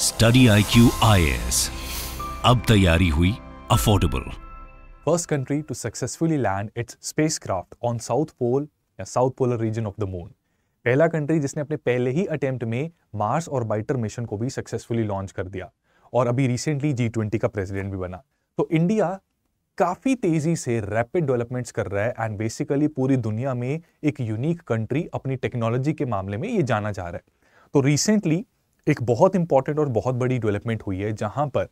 Study I Q I S अब तैयारी हुई affordable first country to successfully land its craft on south pole या south polar region of the moon पहला country जिसने अपने पहले ही अटेम्प्ट में मार्स और बाइटर मिशन को भी सक्सेसफुली लॉन्च कर दिया और अभी रिसेंटली जी ट्वेंटी का प्रेसिडेंट भी बना तो इंडिया काफ़ी तेज़ी से रैपिड डेवलपमेंट्स कर रहा है एंड बेसिकली पूरी दुनिया में एक यूनिक कंट्री अपनी टेक्नोलॉजी के मामले में ये जाना जा रहा है तो रिसेंटली एक बहुत इंपॉर्टेंट और बहुत बड़ी डेवलपमेंट हुई है जहां पर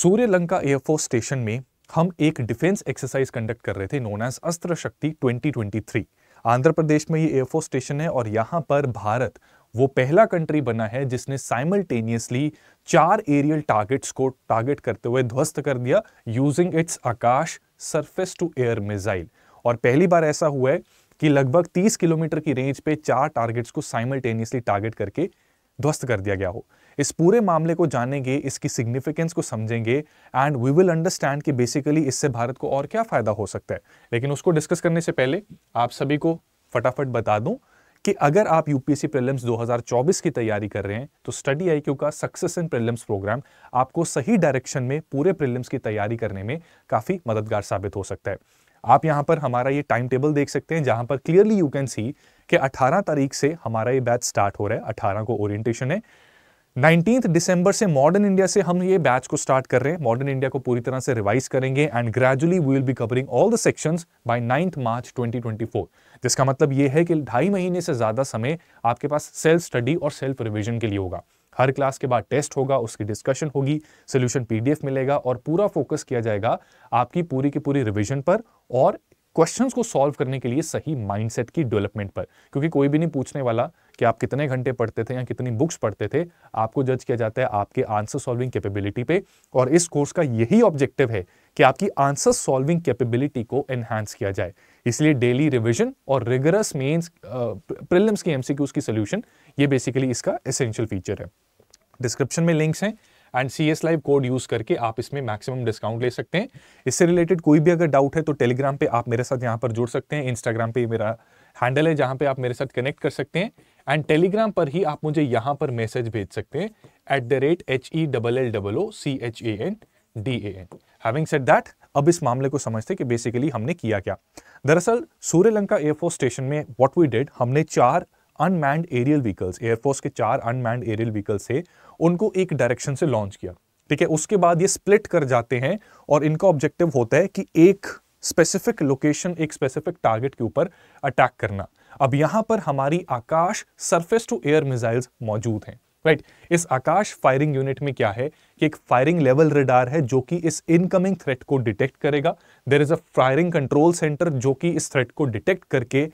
सूर्य लंका एयरफोर्स स्टेशन में हम एक डिफेंस एक्सरसाइज कंडक्ट कर रहे थे नोन एज अस्त्र शक्ति 2023 आंध्र प्रदेश में ये एयरफोर्स स्टेशन है और यहां पर भारत वो पहला कंट्री बना है जिसने साइमल्टेनियसली चार एरियल टारगेट्स को टारगेट करते हुए ध्वस्त कर दिया using its Akash surface to air missile और पहली बार ऐसा हुआ है कि लगभग 30 किलोमीटर की रेंज पे चार टारगेट्स को साइमल्टेनियसली टारगेट करके ध्वस्त कर दिया गया हो इस पूरे मामले को जानेंगे इसकी सिग्निफिकेंस को समझेंगे एंड वी विल अंडरस्टैंड कि बेसिकली इससे भारत को और क्या फ़ायदा हो सकता है लेकिन उसको डिस्कस करने से पहले आप सभी को फटाफट बता दूं कि अगर आप यूपीएससी प्रीलिम्स 2024 की तैयारी कर रहे हैं तो स्टडी आई का सक्सेस इन प्रीलिम्स प्रोग्राम आपको सही डायरेक्शन में पूरे प्रीलिम्स की तैयारी करने में काफ़ी मददगार साबित हो सकता है आप यहां पर हमारा ये टाइम टेबल देख सकते हैं जहां पर क्लियरली यू कैन सी कि 18 तारीख से हमारा ये बैच स्टार्ट हो रहा है 18 को ओरिएंटेशन है नाइनटीन दिसंबर से मॉडर्न इंडिया से हम ये बैच को स्टार्ट कर रहे हैं मॉडर्न इंडिया को पूरी तरह से रिवाइज करेंगे and gradually we will be covering all the sections by ninth March 2024 जिसका मतलब ये है कि ढाई महीने से ज़्यादा समय आपके पास सेल्फ स्टडी और सेल्फ रिविजन के लिए होगा हर क्लास के बाद टेस्ट होगा उसकी डिस्कशन होगी सोल्यूशन पीडीएफ मिलेगा और पूरा फोकस किया जाएगा आपकी पूरी की पूरी रिविजन पर और क्वेश्चंस को सॉल्व करने के लिए सही माइंडसेट की डेवलपमेंट पर क्योंकि कोई भी नहीं पूछने वाला कि आप कितने घंटे पढ़ते थे या कितनी बुक्स पढ़ते थे आपको जज किया जाता है आपके आंसर सॉल्विंग कैपेबिलिटी पे और इस कोर्स का यही ऑब्जेक्टिव है कि आपकी आंसर सॉल्विंग कैपेबिलिटी को एनहांस किया जाए इसलिए डेली रिविजन और रिगरस मेन्स प्रिलिम्स की एमसीक्यूज की सोल्यूशन ये बेसिकली इसका एसेंशियल फीचर है डिस्क्रिप्शन में लिंक्स हैं and C S live code use करके आप इसमें मैक्सिमम डिस्काउंट ले सकते हैं इससे रिलेटेड कोई भी अगर डाउट है तो टेलीग्राम पे आप मेरे साथ यहाँ पर जुड़ सकते हैं इंस्टाग्राम पे मेरा हैंडल है जहाँ पे आप मेरे साथ कनेक्ट कर सकते हैं एंड टेलीग्राम पर ही आप मुझे यहाँ पर मैसेज भेज सकते हैं at the rate H E double L double O C H A N D A N having set that अब इस मामले को समझते हैं कि बेसिकली हमने किया क्या दरअसल सूर्यलंका एयरफोर्स स्टेशन में वॉट वी डिड हमने चार अनमैंड एरियल व्हीकल्स एयरफोर्स के चार अनमैंड एरियल व्हीकल्स थे उनको एक डायरेक्शन से लॉन्च किया ठीक है उसके बाद ये स्प्लिट कर जाते हैं और इनका ऑब्जेक्टिव होता है कि एक स्पेसिफिक लोकेशन एक स्पेसिफिक टारगेट के ऊपर अटैक करना अब यहां पर हमारी Akash surface to air missiles मौजूद हैं राइट right. इस आकाश फायरिंग यूनिट में क्या है कि एक फायरिंग लेवल रडार है जो कि इस इनकमिंग थ्रेट को डिटेक्ट करेगा there is a firing control centre जो कि इस थ्रेट को डिटेक्ट करके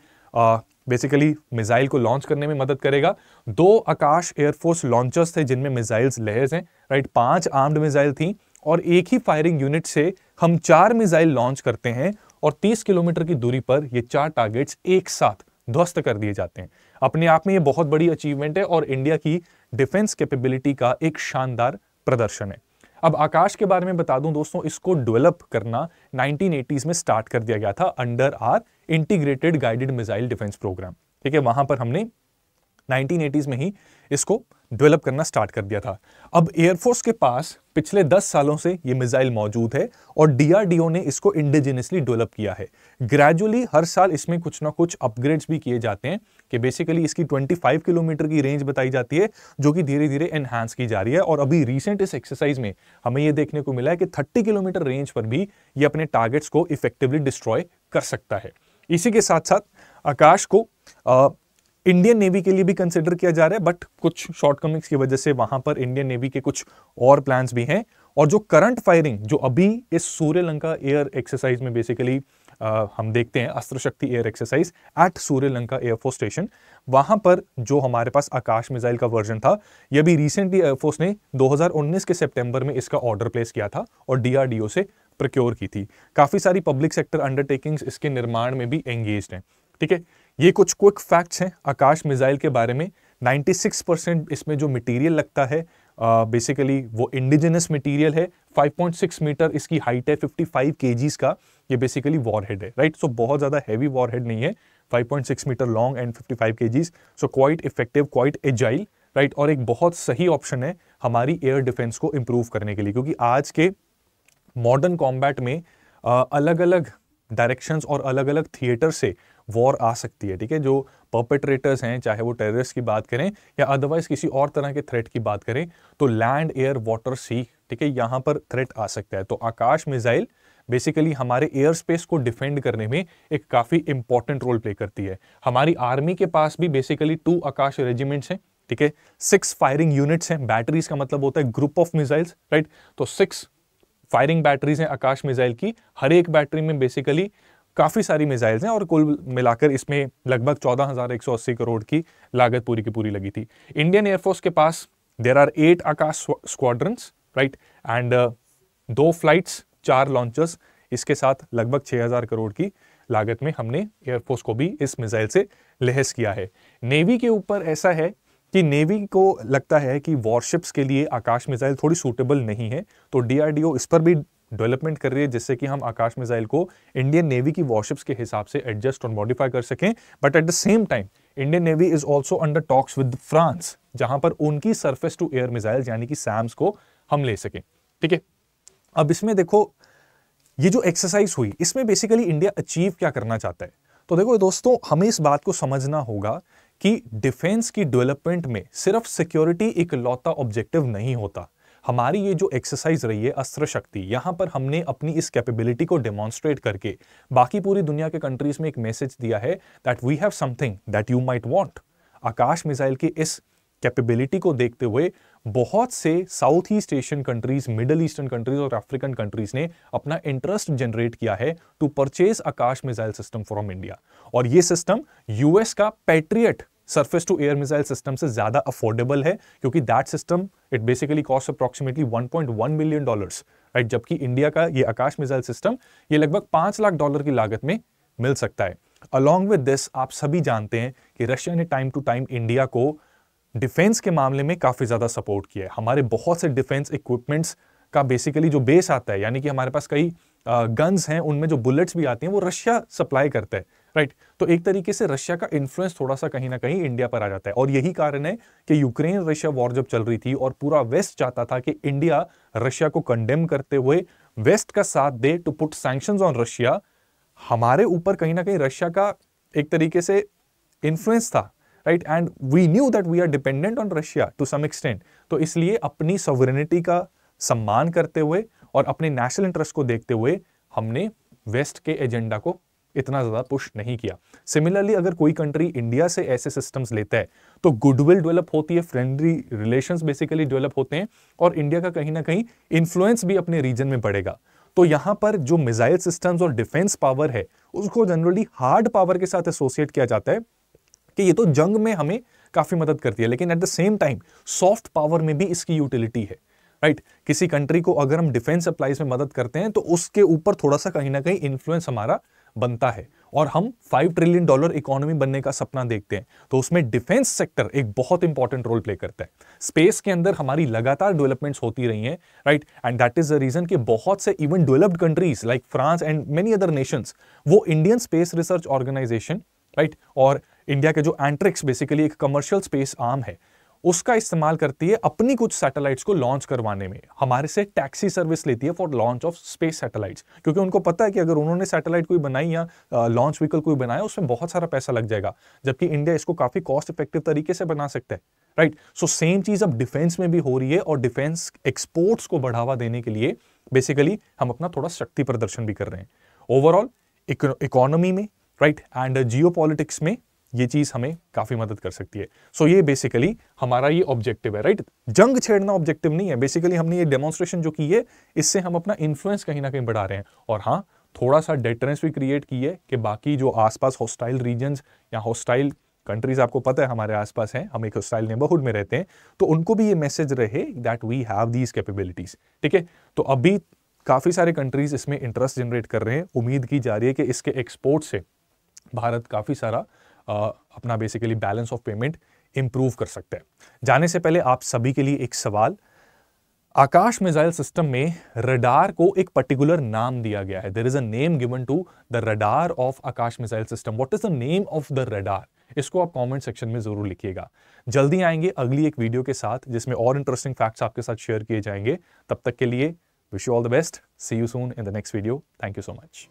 बेसिकली मिसाइल को लॉन्च करने में मदद करेगा दो आकाश एयरफोर्स लॉन्चर्स थे जिनमें मिसाइल्स लहर हैं राइट पांच आर्म्ड मिसाइल थी और एक ही फायरिंग यूनिट से हम चार मिसाइल लॉन्च करते हैं और 30 किलोमीटर की दूरी पर ये चार टारगेट्स एक साथ ध्वस्त कर दिए जाते हैं अपने आप में ये बहुत बड़ी अचीवमेंट है और इंडिया की डिफेंस कैपेबिलिटी का एक शानदार प्रदर्शन है अब आकाश के बारे में बता दूं दोस्तों इसको डेवलप करना 1980s में स्टार्ट कर दिया गया था under our integrated guided missile defence programme ठीक है वहां पर हमने 1980s में ही इसको डेवलप करना स्टार्ट कर दिया था अब एयरफोर्स के पास पिछले 10 सालों से ये मिसाइल मौजूद है और डीआरडीओ ने इसको इंडिजिनियसली डेवलप किया है ग्रेजुअली हर साल इसमें कुछ ना कुछ अपग्रेड्स भी किए जाते हैं कि बेसिकली इसकी 25 किलोमीटर की रेंज बताई जाती है जो कि धीरे धीरे एनहांस की जा रही है और अभी रिसेंट इस एक्सरसाइज में हमें यह देखने को मिला है कि थर्टी किलोमीटर रेंज पर भी ये अपने टारगेट्स को इफेक्टिवली डिस्ट्रॉय कर सकता है इसी के साथ साथ आकाश को आ, इंडियन नेवी के लिए भी कंसिडर किया जा रहा है बट कुछ शॉर्टकमिंग्स की वजह से वहां पर इंडियन नेवी के कुछ और प्लान्स भी हैं और जो करंट फायरिंग जो अभी इस सूर्यलंका एयर एक्सरसाइज में बेसिकली आ, हम देखते हैं Astra Shakti air exercise at Suryalanka air force station वहां पर जो हमारे पास आकाश मिसाइल का वर्जन था यह भी रिसेंटली एयरफोर्स ने 2019 के सितंबर में इसका ऑर्डर प्लेस किया था और डीआरडीओ से प्रक्योर की थी काफ़ी सारी पब्लिक सेक्टर अंडरटेकिंग्स इसके निर्माण में भी एंगेज हैं ठीक है ये कुछ क्विक फैक्ट्स हैं आकाश मिज़ाइल के बारे में 96 परसेंट इसमें जो मटेरियल लगता है बेसिकली uh, वो इंडिजिनस मटेरियल है 5.6 मीटर इसकी हाइट है 55 केजीस का ये बेसिकली वॉरहेड है राइट सो so, बहुत ज़्यादा हैवी वॉरहेड नहीं है 5.6 metre long and 55 KGs so quite effective quite agile right और एक बहुत सही ऑप्शन है हमारी एयर डिफेंस को इम्प्रूव करने के लिए क्योंकि आज के मॉडर्न कॉम्बैट में अलग अलग डायरेक्शंस और अलग अलग थिएटर से वॉर आ सकती है ठीक है जो पर्पेट्रेटर्स हैं चाहे वो टेररिस्ट की बात करें या अदरवाइज किसी और तरह के थ्रेट की बात करें तो लैंड एयर वाटर सी ठीक है यहाँ पर थ्रेट आ सकता है तो आकाश मिसाइल बेसिकली हमारे एयर स्पेस को डिफेंड करने में एक काफ़ी इंपॉर्टेंट रोल प्ले करती है हमारी आर्मी के पास भी बेसिकली टू आकाश रेजिमेंट्स हैं ठीक है सिक्स फायरिंग यूनिट्स हैं बैटरीज का मतलब होता है ग्रुप ऑफ मिसाइल्स राइट तो सिक्स फायरिंग बैटरीज हैं आकाश मिसाइल की हर एक बैटरी में बेसिकली काफ़ी सारी मिसाइल्स हैं और कुल मिलाकर इसमें लगभग चौदह करोड़ की लागत पूरी की पूरी लगी थी इंडियन एयरफोर्स के पास there are eight Akash squadron right and दो फ्लाइट्स चार लॉन्चर्स इसके साथ लगभग 6,000 करोड़ की लागत में हमने एयरफोर्स को भी इस मिसाइल से लहस किया है नेवी के ऊपर ऐसा है कि नेवी को लगता है कि वॉरशिप्स के लिए आकाश मिसाइल थोड़ी सूटेबल नहीं है तो डीआरडीओ इस पर भी डेवलपमेंट कर रही है जिससे कि हम आकाश मिसाइल को इंडियन नेवी की वॉरशिप्स के हिसाब से एडजस्ट और मॉडिफाई कर सकें but at the same time Indian navy is also under talks with France जहां पर उनकी सर्फेस टू एयर मिसाइल यानी कि सैम्स को हम ले सकें ठीक है अब इसमें देखो ये जो एक्सरसाइज हुई इसमें बेसिकली इंडिया अचीव क्या करना चाहता है तो देखो दोस्तों हमें इस बात को समझना होगा कि डिफेंस की डेवलपमेंट में सिर्फ सिक्योरिटी एक लौता ऑब्जेक्टिव नहीं होता हमारी ये जो एक्सरसाइज रही है अस्त्र शक्ति यहाँ पर हमने अपनी इस कैपेबिलिटी को डेमॉन्स्ट्रेट करके बाकी पूरी दुनिया के कंट्रीज में एक मैसेज दिया है that we have something that you might want Akash missile के इस कैपेबिलिटी को देखते हुए बहुत से south east Asian countries middle eastern countries और अफ्रीकन कंट्रीज ने अपना इंटरेस्ट जनरेट किया है to purchase Akash missile system from India और ये सिस्टम यूएस का Patriot surface to air missile system से ज्यादा अफोर्डेबल है क्योंकि that system it basically cost approximately 1.1 million dollars right जबकि इंडिया का ये आकाश मिसाइल सिस्टम ये लगभग पांच लाख डॉलर की लागत में मिल सकता है अलॉन्ग विद दिस आप सभी जानते हैं कि रशिया ने टाइम टू टाइम इंडिया को डिफेंस के मामले में काफ़ी ज़्यादा सपोर्ट किया है हमारे बहुत से डिफेंस इक्विपमेंट्स का बेसिकली जो बेस आता है यानी कि हमारे पास कई गन्स हैं उनमें जो बुलेट्स भी आती हैं वो रशिया सप्लाई करता है राइट तो एक तरीके से रशिया का इन्फ्लुएंस थोड़ा सा कहीं ना कहीं इंडिया पर आ जाता है और यही कारण है कि यूक्रेन रशिया वॉर जब चल रही थी और पूरा वेस्ट चाहता था कि इंडिया रशिया को कंडेम करते हुए वेस्ट का साथ दे to put sanction on Russia हमारे ऊपर कहीं ना कहीं रशिया का एक तरीके से इन्फ्लुएंस था right and we knew that we are dependent on Russia to some extent तो इसलिए अपनी सॉवरेनिटी का सम्मान करते हुए और अपने नेशनल इंटरेस्ट को देखते हुए हमने वेस्ट के एजेंडा को इतना ज़्यादा पुश नहीं किया सिमिलरली अगर कोई कंट्री इंडिया से ऐसे सिस्टम्स लेता है तो गुडविल डेवलप होती है फ्रेंडली रिलेशंस बेसिकली डेवलप होते हैं और इंडिया का कहीं ना कहीं इन्फ्लुएंस भी अपने रीजन में बढ़ेगा तो यहाँ पर जो मिसाइल सिस्टम्स और डिफेंस पावर है उसको जनरली हार्ड पावर के साथ एसोसिएट किया जाता है कि ये तो जंग में हमें काफ़ी मदद करती है लेकिन at the same time soft power में भी इसकी यूटिलिटी है राइट right? किसी कंट्री को अगर हम डिफेंस अप्लाइज में मदद करते हैं तो उसके ऊपर थोड़ा सा कहीं ना कहीं इन्फ्लुएंस हमारा बनता है और हम फाइव ट्रिलियन डॉलर इकोनॉमी बनने का सपना देखते हैं तो उसमें डिफेंस सेक्टर एक बहुत इंपॉर्टेंट रोल प्ले करता है स्पेस के अंदर हमारी लगातार डेवलपमेंट्स होती रही हैं right and that is the reason कि बहुत से even developed countries like France and many other nations वो Indian space research organisation right और इंडिया के जो एंट्रिक्स बेसिकली एक कमर्शियल स्पेस आर्म है उसका इस्तेमाल करती है अपनी कुछ सैटेलाइट्स को लॉन्च करवाने में हमारे से टैक्सी सर्विस लेती है for launch of space satellites क्योंकि उनको पता है कि अगर उन्होंने सैटेलाइट कोई बनाई या लॉन्च व्हीकल कोई बनाया उसमें बहुत सारा पैसा लग जाएगा जबकि इंडिया इसको काफ़ी कॉस्ट इफेक्टिव तरीके से बना सकता है राइट सो सेम चीज़ अब डिफेंस में भी हो रही है और डिफेंस एक्सपोर्ट्स को बढ़ावा देने के लिए बेसिकली हम अपना थोड़ा शक्ति प्रदर्शन भी कर रहे हैं ओवरऑल इकोनॉमी में राइट एंड जियो में ये चीज हमें काफी मदद कर सकती है सो so, ये बेसिकली हमारा ये ऑब्जेक्टिव है राइट जंग छेड़ना ऑब्जेक्टिव नहीं है बेसिकली हमने ये डेमोन्स्ट्रेशन जो की है इससे हम अपना इन्फ्लुएंस कहीं ना कहीं बढ़ा रहे हैं और हाँ थोड़ा सा डेटरेंस भी क्रिएट की है कि बाकी जो आसपास हॉस्टाइल रीजन या हॉस्टाइल कंट्रीज आपको पता है हमारे आसपास हैं हम एक हॉस्टाइल नेबरहुड में रहते हैं तो उनको भी ये मैसेज रहे that we have these capabilities ठीक है तो अभी काफ़ी सारे कंट्रीज इसमें इंटरेस्ट जनरेट कर रहे हैं उम्मीद की जा रही है कि इसके एक्सपोर्ट से भारत काफ़ी सारा अपना basically balance of payment improve कर सकते हैं जाने से पहले आप सभी के लिए एक सवाल आकाश मिसाइल सिस्टम में रडार को एक पर्टिकुलर नाम दिया गया है there is a name given to the radar of Akash missile system what is the name of the radar इसको आप कमेंट सेक्शन में जरूर लिखिएगा जल्दी आएंगे अगली एक वीडियो के साथ जिसमें और इंटरेस्टिंग फैक्ट्स आपके साथ शेयर किए जाएंगे तब तक के लिए wish you all the best see you soon in the next video thank you so much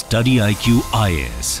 study I Q I S